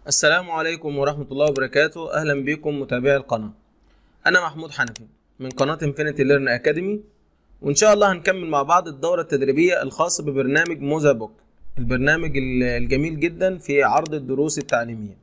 السلام عليكم ورحمة الله وبركاته أهلا بكم متابعي القناة أنا محمود حنفي من قناة انفينيتي ليرن أكاديمي وإن شاء الله هنكمل مع بعض الدورة التدريبية الخاصة ببرنامج موزا بوك البرنامج الجميل جدا في عرض الدروس التعليمية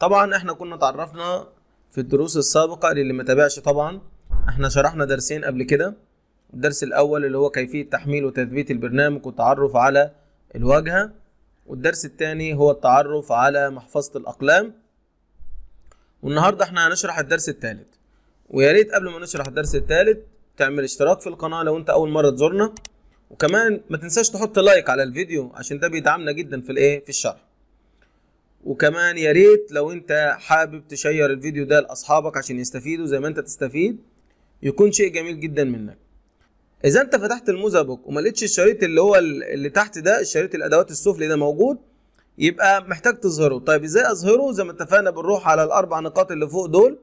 طبعا احنا كنا تعرفنا في الدروس السابقة للي ما تابعش طبعا احنا شرحنا درسين قبل كده الدرس الأول اللي هو كيفية تحميل وتثبيت البرنامج والتعرف على الواجهة والدرس الثاني هو التعرف على محفظة الأقلام والنهاردة احنا هنشرح الدرس الثالث ويا ريت قبل ما نشرح الدرس الثالث تعمل اشتراك في القناة لو انت أول مرة تزورنا وكمان ما تنساش تحط لايك على الفيديو عشان ده بيدعمنا جدا في الايه في الشرح وكمان يا ريت لو انت حابب تشير الفيديو ده لاصحابك عشان يستفيدوا زي ما انت تستفيد يكون شيء جميل جدا منك اذا انت فتحت الموزه بوك وما لقيتش الشريط اللي هو اللي تحت ده الشريط الادوات السفلي ده موجود يبقى محتاج تظهره طيب ازاي اظهره زي ما اتفقنا بنروح على الاربع نقاط اللي فوق دول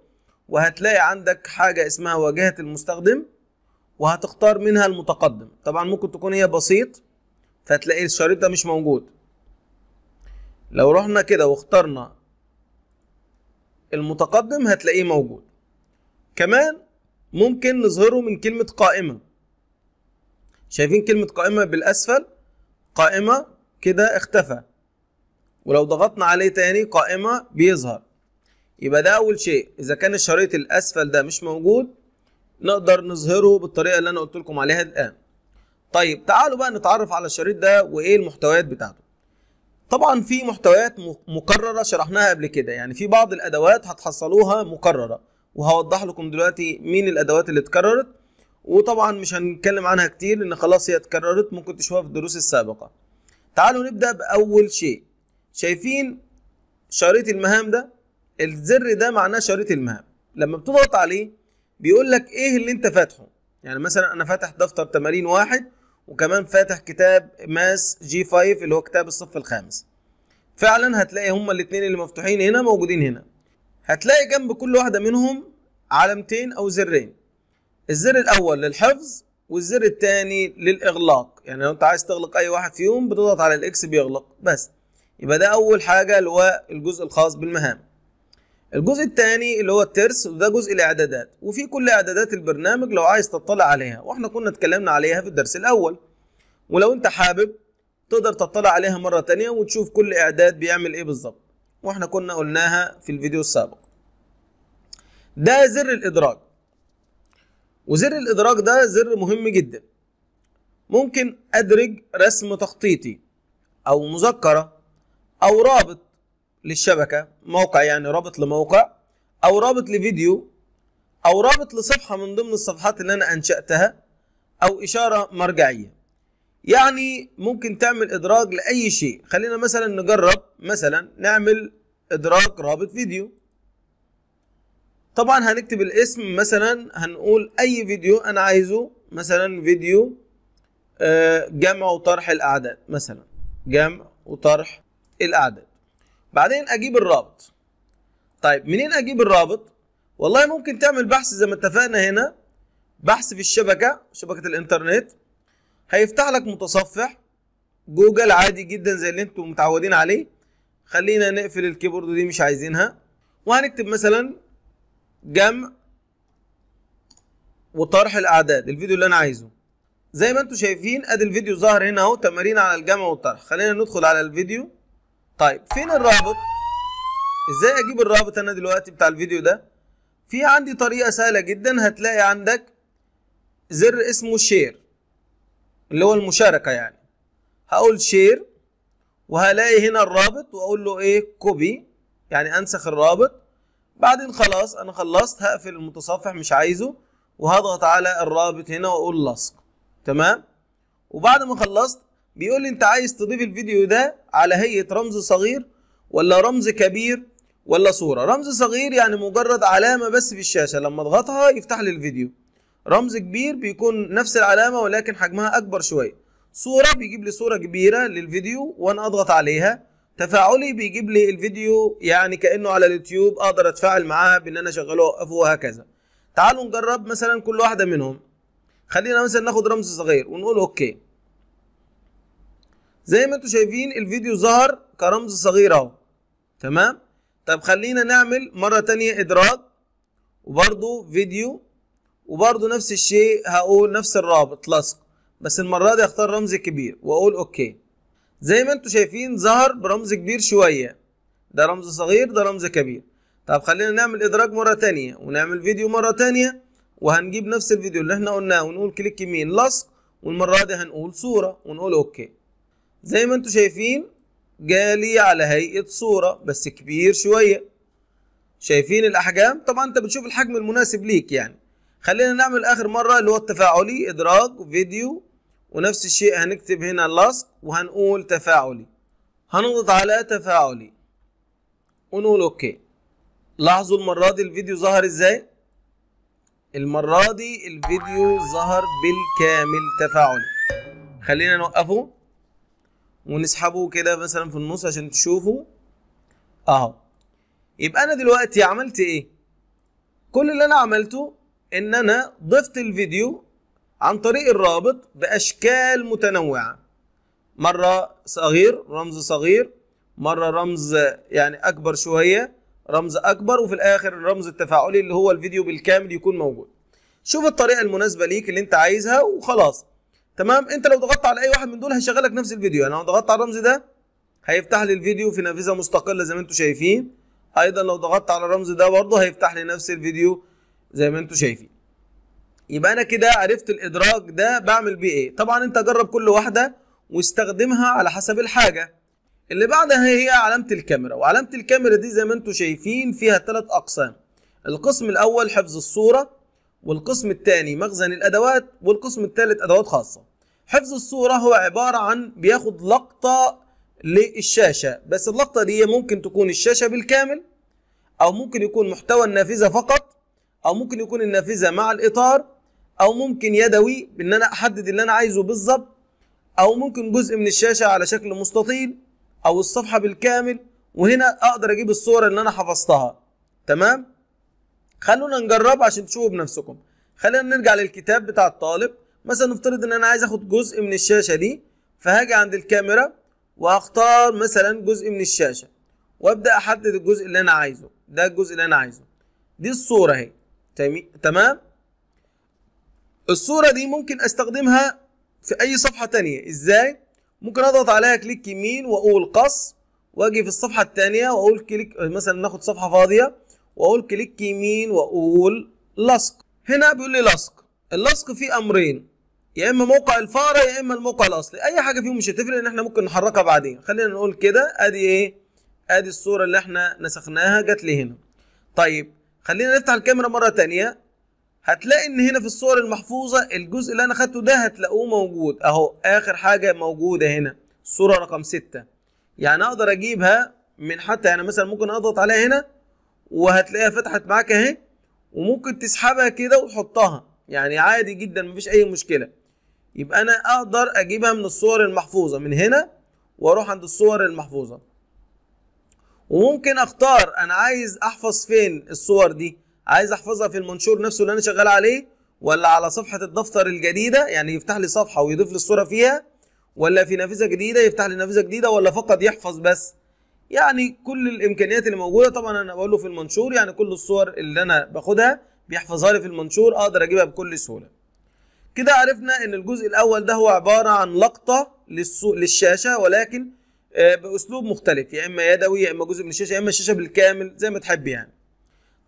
وهتلاقي عندك حاجه اسمها واجهه المستخدم وهتختار منها المتقدم طبعا ممكن تكون هي بسيط فتلاقي الشريط ده مش موجود لو رحنا كده واخترنا المتقدم هتلاقيه موجود كمان ممكن نظهره من كلمة قائمة شايفين كلمة قائمة بالأسفل قائمة كده اختفى ولو ضغطنا عليه تاني قائمة بيظهر يبقى ده أول شيء إذا كان الشريط الأسفل ده مش موجود نقدر نظهره بالطريقة اللي أنا قلت لكم عليها الآن طيب تعالوا بقى نتعرف على الشريط ده وإيه المحتويات بتاعته طبعا في محتويات مكررة شرحناها قبل كده يعني في بعض الأدوات هتحصلوها مكررة وهوضح لكم دلوقتي مين الأدوات اللي اتكررت وطبعا مش هنتكلم عنها كتير لان خلاص هي اتكررت ممكن تشوفها في الدروس السابقه تعالوا نبدا باول شيء شايفين شريط المهام ده الزر ده معناه شريط المهام لما بتضغط عليه بيقول لك ايه اللي انت فاتحه يعني مثلا انا فاتح دفتر تمارين واحد وكمان فاتح كتاب ماس جي 5 اللي هو كتاب الصف الخامس فعلا هتلاقي هما الاثنين اللي مفتوحين هنا موجودين هنا هتلاقي جنب كل واحده منهم علامتين او زرين الزر الاول للحفظ والزر الثاني للاغلاق يعني لو انت عايز تغلق اي واحد فيهم بتضغط على الاكس بيغلق بس يبقى ده اول حاجه اللي هو الجزء الخاص بالمهام الجزء الثاني اللي هو الترس وده جزء الاعدادات وفي كل اعدادات البرنامج لو عايز تطلع عليها واحنا كنا اتكلمنا عليها في الدرس الاول ولو انت حابب تقدر تطلع عليها مره تانية وتشوف كل اعداد بيعمل ايه بالظبط واحنا كنا قلناها في الفيديو السابق ده زر الادراج وزر الإدراج ده زر مهم جدا ممكن أدرج رسم تخطيطي أو مذكرة أو رابط للشبكة موقع يعني رابط لموقع أو رابط لفيديو أو رابط لصفحة من ضمن الصفحات اللي أنا أنشأتها أو إشارة مرجعية يعني ممكن تعمل إدراج لأي شيء خلينا مثلا نجرب مثلا نعمل إدراج رابط فيديو طبعا هنكتب الاسم مثلا هنقول اي فيديو انا عايزه مثلا فيديو آه، جمع وطرح الاعداد مثلا جمع وطرح الاعداد بعدين اجيب الرابط طيب منين اجيب الرابط والله ممكن تعمل بحث زي ما اتفقنا هنا بحث في الشبكه شبكه الانترنت هيفتح لك متصفح جوجل عادي جدا زي اللي انتم متعودين عليه خلينا نقفل الكيبورد دي مش عايزينها وهنكتب مثلا جمع وطرح الاعداد الفيديو اللي انا عايزه زي ما انتم شايفين ادي الفيديو ظاهر هنا اهو تمارين على الجمع والطرح خلينا ندخل على الفيديو طيب فين الرابط ازاي اجيب الرابط انا دلوقتي بتاع الفيديو ده في عندي طريقه سهله جدا هتلاقي عندك زر اسمه شير اللي هو المشاركه يعني هقول شير وهلاقي هنا الرابط واقول له ايه كوبي يعني انسخ الرابط بعدين خلاص انا خلصت هقفل المتصفح مش عايزه وهضغط على الرابط هنا واقول لصق تمام وبعد ما خلصت بيقول لي انت عايز تضيف الفيديو ده على هيئه رمز صغير ولا رمز كبير ولا صوره رمز صغير يعني مجرد علامه بس في الشاشه لما اضغطها يفتح لي الفيديو رمز كبير بيكون نفس العلامه ولكن حجمها اكبر شويه صوره بيجيب لي صوره كبيره للفيديو وانا اضغط عليها تفاعلي بيجيب لي الفيديو يعني كانه على اليوتيوب اقدر اتفاعل معاه بان انا اشغله اوقفه وهكذا تعالوا نجرب مثلا كل واحده منهم خلينا مثلا ناخد رمز صغير ونقول اوكي زي ما انتم شايفين الفيديو ظهر كرمز صغير اهو تمام طب خلينا نعمل مره تانية ادراج وبرده فيديو وبرده نفس الشيء هقول نفس الرابط لصق بس المره دي اختار رمز كبير واقول اوكي زي ما انتم شايفين ظهر برمز كبير شوية ده رمز صغير ده رمز كبير طب خلينا نعمل إدراج مرة تانية ونعمل فيديو مرة تانية وهنجيب نفس الفيديو اللي احنا قلناه ونقول كليك يمين لصق والمرة دي هنقول صورة ونقول أوكي زي ما انتم شايفين جالي على هيئة صورة بس كبير شوية شايفين الأحجام طبعا انت بتشوف الحجم المناسب ليك يعني خلينا نعمل آخر مرة اللي هو التفاعلي إدراج فيديو ونفس الشيء هنكتب هنا لصق وهنقول تفاعلي هنضغط على تفاعلي ونقول اوكي لاحظوا المرة دي الفيديو ظهر ازاي المرة دي الفيديو ظهر بالكامل تفاعلي خلينا نوقفه ونسحبه كده مثلا في النص عشان تشوفوا اهو يبقى انا دلوقتي عملت ايه كل اللي انا عملته ان انا ضفت الفيديو عن طريق الرابط بأشكال متنوعة مرة صغير رمز صغير مرة رمز يعني أكبر شوية رمز أكبر وفي الآخر الرمز التفاعلي اللي هو الفيديو بالكامل يكون موجود شوف الطريقة المناسبة ليك اللي انت عايزها وخلاص تمام انت لو ضغطت على اي واحد من دول هيشغلك نفس الفيديو انا يعني لو ضغطت على الرمز ده هيفتح لي الفيديو في نافذة مستقلة زي ما انتم شايفين ايضا لو ضغطت على الرمز ده برضه هيفتح لي نفس الفيديو زي ما انتم شايفين يبقى انا كده عرفت الادراج ده بعمل بيه ايه طبعا انت جرب كل واحده واستخدمها على حسب الحاجه اللي بعدها هي علامه الكاميرا وعلامه الكاميرا دي زي ما انتم شايفين فيها ثلاث اقسام القسم الاول حفظ الصوره والقسم الثاني مخزن الادوات والقسم الثالث ادوات خاصه حفظ الصوره هو عباره عن بياخد لقطه للشاشه بس اللقطه دي ممكن تكون الشاشه بالكامل او ممكن يكون محتوى النافذه فقط او ممكن يكون النافذه مع الاطار او ممكن يدوي بان انا احدد اللي انا عايزه بالظبط او ممكن جزء من الشاشه على شكل مستطيل او الصفحه بالكامل وهنا اقدر اجيب الصوره اللي انا حفظتها تمام خلونا نجرب عشان تشوفوا بنفسكم خلينا نرجع للكتاب بتاع الطالب مثلا نفترض ان انا عايز اخد جزء من الشاشه دي فهاجي عند الكاميرا واختار مثلا جزء من الشاشه وابدا احدد الجزء اللي انا عايزه ده الجزء اللي انا عايزه دي الصوره اهي تمام الصورة دي ممكن استخدمها في اي صفحة تانية ازاي؟ ممكن اضغط عليها كليك يمين واقول قص واجي في الصفحة التانية واقول كليك مثلا ناخد صفحة فاضية واقول كليك يمين واقول لصق هنا بيقول لي لصق اللصق فيه امرين يا اما موقع الفاره يا اما الموقع الاصلي اي حاجه فيهم مش هتفرق ان احنا ممكن نحركها بعدين خلينا نقول كده ادي ايه ادي الصوره اللي احنا نسخناها جت لي هنا طيب خلينا نفتح الكاميرا مره تانية هتلاقي ان هنا في الصور المحفوظه الجزء اللي انا خدته ده هتلاقوه موجود اهو اخر حاجه موجوده هنا الصوره رقم 6 يعني اقدر اجيبها من حتى يعني مثلا ممكن اضغط عليها هنا وهتلاقيها فتحت معاك اهي وممكن تسحبها كده وتحطها يعني عادي جدا مفيش اي مشكله يبقى انا اقدر اجيبها من الصور المحفوظه من هنا واروح عند الصور المحفوظه وممكن اختار انا عايز احفظ فين الصور دي عايز احفظها في المنشور نفسه اللي انا شغال عليه ولا على صفحه الدفتر الجديده يعني يفتح لي صفحه ويضيف لي الصوره فيها ولا في نافذه جديده يفتح لي نافذه جديده ولا فقط يحفظ بس يعني كل الامكانيات اللي موجوده طبعا انا بقول له في المنشور يعني كل الصور اللي انا باخدها بيحفظها لي في المنشور اقدر اجيبها بكل سهوله كده عرفنا ان الجزء الاول ده هو عباره عن لقطه للشاشه ولكن آه، باسلوب مختلف يا اما يدوي يا اما جزء من الشاشه يا اما الشاشه بالكامل زي ما تحب يعني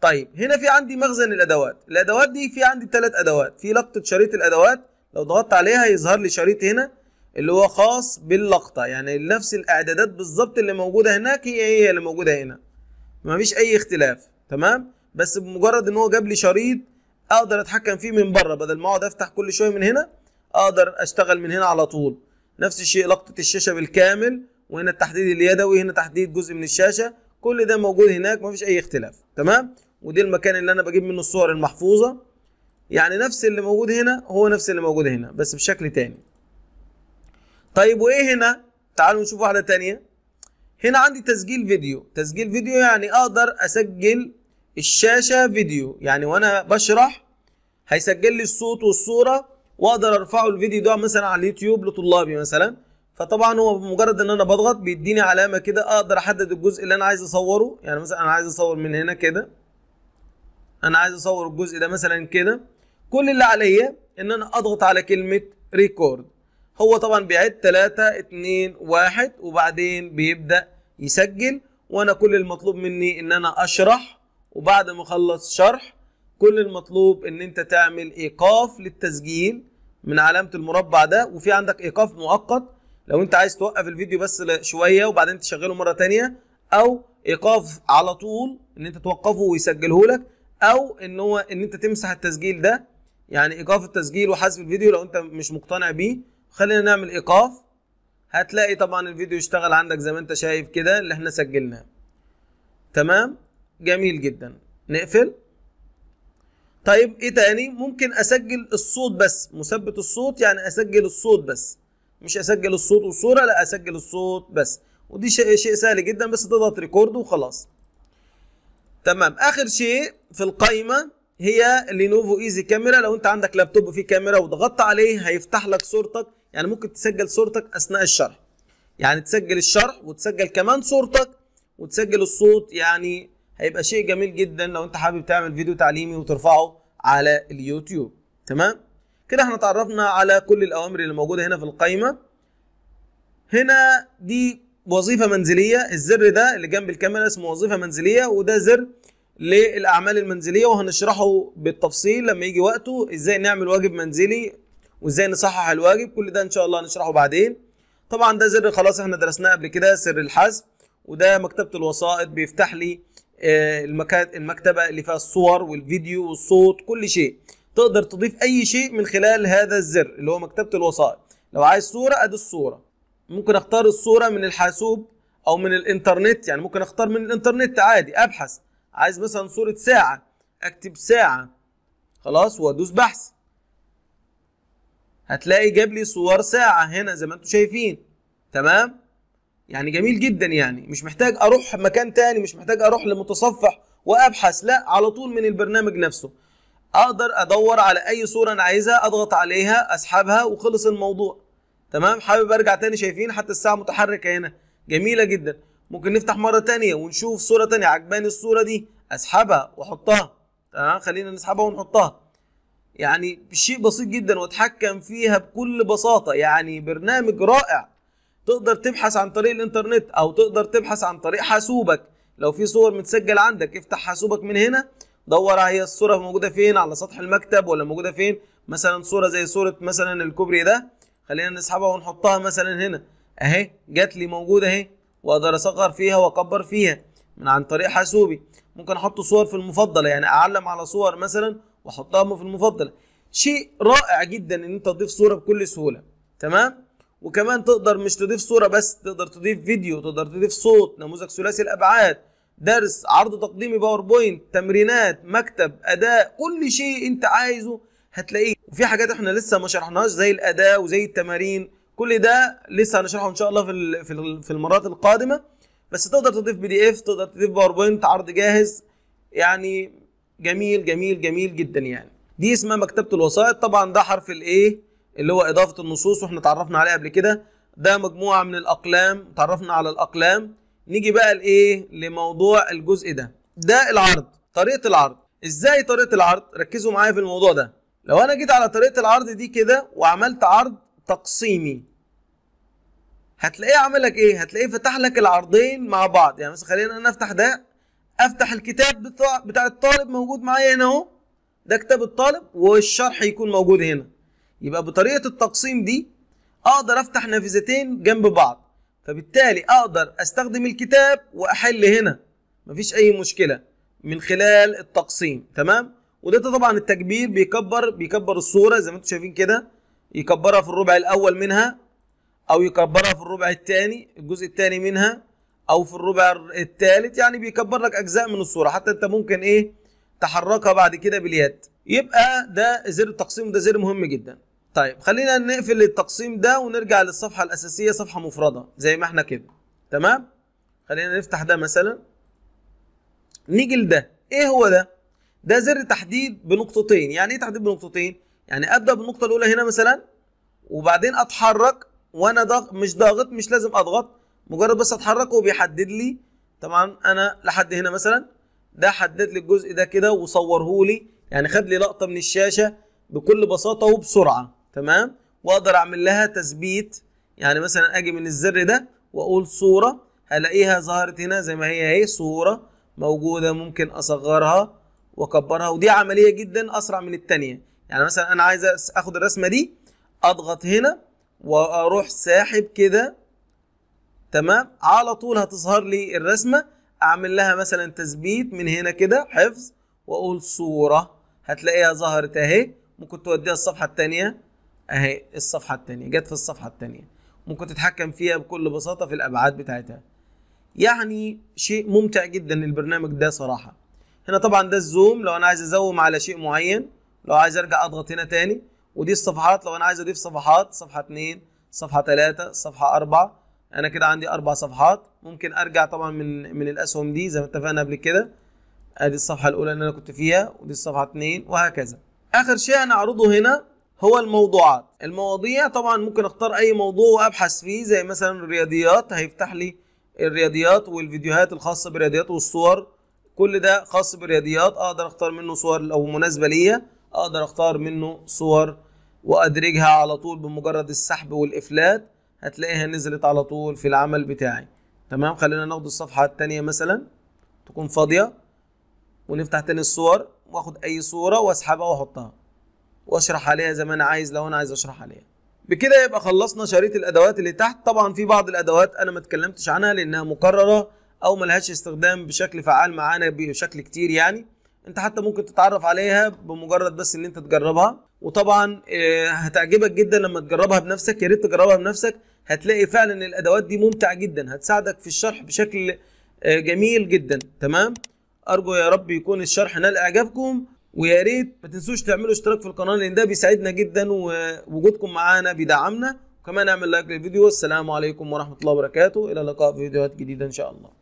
طيب هنا في عندي مخزن الادوات الادوات دي في عندي ثلاث ادوات في لقطه شريط الادوات لو ضغطت عليها يظهر لي شريط هنا اللي هو خاص باللقطه يعني نفس الاعدادات بالظبط اللي موجوده هناك هي هي اللي موجوده هنا مفيش اي اختلاف تمام بس بمجرد ان هو جاب لي شريط اقدر اتحكم فيه من بره بدل ما اقعد افتح كل شويه من هنا اقدر اشتغل من هنا على طول نفس الشيء لقطه الشاشه بالكامل وهنا التحديد اليدوي هنا تحديد جزء من الشاشه كل ده موجود هناك مفيش اي اختلاف تمام ودي المكان اللي انا بجيب منه الصور المحفوظه يعني نفس اللي موجود هنا هو نفس اللي موجود هنا بس بشكل تاني طيب وايه هنا تعالوا نشوف واحده تانية هنا عندي تسجيل فيديو تسجيل فيديو يعني اقدر اسجل الشاشه فيديو يعني وانا بشرح هيسجل لي الصوت والصوره واقدر ارفعه الفيديو ده مثلا على اليوتيوب لطلابي مثلا فطبعا هو بمجرد ان انا بضغط بيديني علامه كده اقدر احدد الجزء اللي انا عايز اصوره يعني مثلا انا عايز اصور من هنا كده انا عايز اصور الجزء ده مثلا كده كل اللي عليا ان انا اضغط على كلمه ريكورد هو طبعا بيعد 3 2 1 وبعدين بيبدا يسجل وانا كل المطلوب مني ان انا اشرح وبعد ما اخلص شرح كل المطلوب ان انت تعمل ايقاف للتسجيل من علامه المربع ده وفي عندك ايقاف مؤقت لو انت عايز توقف الفيديو بس شويه وبعدين تشغله مره تانية او ايقاف على طول ان انت توقفه ويسجله لك او ان هو ان انت تمسح التسجيل ده يعني ايقاف التسجيل وحذف الفيديو لو انت مش مقتنع بيه خلينا نعمل ايقاف هتلاقي طبعا الفيديو اشتغل عندك زي ما انت شايف كده اللي احنا سجلناه تمام جميل جدا نقفل طيب ايه تاني ممكن اسجل الصوت بس مثبت الصوت يعني اسجل الصوت بس مش اسجل الصوت والصوره لا اسجل الصوت بس ودي شيء شيء سهل جدا بس تضغط ريكورد وخلاص تمام اخر شيء في القائمه هي لينوفو ايزي كاميرا لو انت عندك لابتوب فيه كاميرا وضغطت عليه هيفتح لك صورتك يعني ممكن تسجل صورتك اثناء الشرح يعني تسجل الشرح وتسجل كمان صورتك وتسجل الصوت يعني هيبقى شيء جميل جدا لو انت حابب تعمل فيديو تعليمي وترفعه على اليوتيوب تمام كده احنا تعرفنا على كل الاوامر اللي موجوده هنا في القائمه هنا دي وظيفه منزليه الزر ده اللي جنب الكاميرا اسمه وظيفه منزليه وده زر للاعمال المنزليه وهنشرحه بالتفصيل لما يجي وقته ازاي نعمل واجب منزلي وازاي نصحح الواجب كل ده ان شاء الله هنشرحه بعدين طبعا ده زر خلاص احنا درسناه قبل كده سر الحذف وده مكتبه الوسائط بيفتح لي آه، المكتبه اللي فيها الصور والفيديو والصوت كل شيء تقدر تضيف اي شيء من خلال هذا الزر اللي هو مكتبه الوسائط لو عايز صوره ادي الصوره ممكن اختار الصورة من الحاسوب او من الانترنت يعني ممكن اختار من الانترنت عادي ابحث عايز مثلا صورة ساعة اكتب ساعة خلاص وادوس بحث هتلاقي جاب لي صور ساعة هنا زي ما انتم شايفين تمام يعني جميل جدا يعني مش محتاج اروح مكان تاني مش محتاج اروح لمتصفح وابحث لا على طول من البرنامج نفسه اقدر ادور على اي صورة انا عايزها اضغط عليها اسحبها وخلص الموضوع تمام حابب ارجع تاني شايفين حتى الساعه متحركه هنا جميله جدا ممكن نفتح مره تانية ونشوف صوره تانية عجباني الصوره دي اسحبها واحطها تمام خلينا نسحبها ونحطها يعني شيء بسيط جدا واتحكم فيها بكل بساطه يعني برنامج رائع تقدر تبحث عن طريق الانترنت او تقدر تبحث عن طريق حاسوبك لو في صور متسجل عندك افتح حاسوبك من هنا دور هي الصوره موجوده فين على سطح المكتب ولا موجوده فين مثلا صوره زي صوره مثلا الكوبري ده خلينا نسحبها ونحطها مثلا هنا اهي جات لي موجوده اهي واقدر اصغر فيها واكبر فيها من عن طريق حاسوبي ممكن احط صور في المفضله يعني اعلم على صور مثلا واحطها في المفضله شيء رائع جدا ان انت تضيف صوره بكل سهوله تمام وكمان تقدر مش تضيف صوره بس تقدر تضيف فيديو تقدر تضيف صوت نموذج ثلاثي الابعاد درس عرض تقديمي باوربوينت تمرينات مكتب اداء كل شيء انت عايزه هتلاقيه وفي حاجات احنا لسه ما شرحناهاش زي الاداء وزي التمارين كل ده لسه هنشرحه ان شاء الله في في المرات القادمه بس تقدر تضيف بي دي اف تقدر تضيف باوربوينت عرض جاهز يعني جميل جميل جميل جدا يعني دي اسمها مكتبه الوسائط طبعا ده حرف الايه اللي هو اضافه النصوص واحنا اتعرفنا عليه قبل كده ده مجموعه من الاقلام اتعرفنا على الاقلام نيجي بقى لايه لموضوع الجزء ده ده العرض طريقه العرض ازاي طريقه العرض ركزوا معايا في الموضوع ده لو انا جيت على طريقه العرض دي كده وعملت عرض تقسيمي هتلاقيه عامل لك ايه هتلاقيه فتح لك العرضين مع بعض يعني مثلا خلينا انا افتح ده افتح الكتاب بتاع بتاع الطالب موجود معايا هنا اهو ده كتاب الطالب والشرح يكون موجود هنا يبقى بطريقه التقسيم دي اقدر افتح نافذتين جنب بعض فبالتالي اقدر استخدم الكتاب واحل هنا مفيش اي مشكله من خلال التقسيم تمام وده طبعا التكبير بيكبر بيكبر الصوره زي ما انتم شايفين كده يكبرها في الربع الاول منها او يكبرها في الربع الثاني الجزء الثاني منها او في الربع الثالث يعني بيكبر لك اجزاء من الصوره حتى انت ممكن ايه تحركها بعد كده باليد يبقى ده زر التقسيم ده زر مهم جدا طيب خلينا نقفل التقسيم ده ونرجع للصفحه الاساسيه صفحه مفرده زي ما احنا كده تمام خلينا نفتح ده مثلا نيجي لده ايه هو ده ده زر تحديد بنقطتين يعني ايه تحديد بنقطتين يعني ابدا بالنقطه الاولى هنا مثلا وبعدين اتحرك وانا ضغط مش ضاغط مش لازم اضغط مجرد بس اتحرك وبيحدد لي طبعا انا لحد هنا مثلا ده حدد لي الجزء ده كده وصوره لي يعني خد لي لقطه من الشاشه بكل بساطه وبسرعه تمام واقدر اعمل لها تثبيت يعني مثلا اجي من الزر ده واقول صوره هلاقيها ظهرت هنا زي ما هي اهي صوره موجوده ممكن اصغرها واكبرها ودي عمليه جدا اسرع من الثانيه يعني مثلا انا عايز اخد الرسمه دي اضغط هنا واروح ساحب كده تمام على طول هتظهر لي الرسمه اعمل لها مثلا تثبيت من هنا كده حفظ واقول صوره هتلاقيها ظهرت اهي ممكن توديها الصفحه الثانيه اهي الصفحه الثانيه جت في الصفحه الثانيه ممكن تتحكم فيها بكل بساطه في الابعاد بتاعتها يعني شيء ممتع جدا البرنامج ده صراحه هنا طبعا ده الزوم لو انا عايز ازوم على شيء معين لو عايز ارجع اضغط هنا تاني ودي الصفحات لو انا عايز اضيف صفحات صفحه 2 صفحه 3 صفحه 4 انا كده عندي اربع صفحات ممكن ارجع طبعا من من الاسهم دي زي ما اتفقنا قبل كده ادي الصفحه الاولى اللي انا كنت فيها ودي الصفحه 2 وهكذا اخر شيء هنعرضه هنا هو الموضوعات المواضيع طبعا ممكن اختار اي موضوع وابحث فيه زي مثلا الرياضيات هيفتح لي الرياضيات والفيديوهات الخاصه بالرياضيات والصور كل ده خاص بالرياضيات اقدر اختار منه صور او مناسبه ليا اقدر اختار منه صور وادرجها على طول بمجرد السحب والافلات هتلاقيها نزلت على طول في العمل بتاعي تمام خلينا ناخد الصفحه الثانيه مثلا تكون فاضيه ونفتح تاني الصور واخد اي صوره واسحبها واحطها واشرح عليها زي ما انا عايز لو انا عايز اشرح عليها بكده يبقى خلصنا شريط الادوات اللي تحت طبعا في بعض الادوات انا ما اتكلمتش عنها لانها مكرره او ملهاش استخدام بشكل فعال معانا بشكل كتير يعني انت حتى ممكن تتعرف عليها بمجرد بس ان انت تجربها وطبعا آه، هتعجبك جدا لما تجربها بنفسك يا ريت تجربها بنفسك هتلاقي فعلا الادوات دي ممتعه جدا هتساعدك في الشرح بشكل آه، جميل جدا تمام ارجو يا رب يكون الشرح نال اعجابكم ويا ريت ما تنسوش تعملوا اشتراك في القناه لان ده بيساعدنا جدا ووجودكم معانا بيدعمنا وكمان اعمل لايك للفيديو والسلام عليكم ورحمه الله وبركاته الى اللقاء في فيديوهات جديده ان شاء الله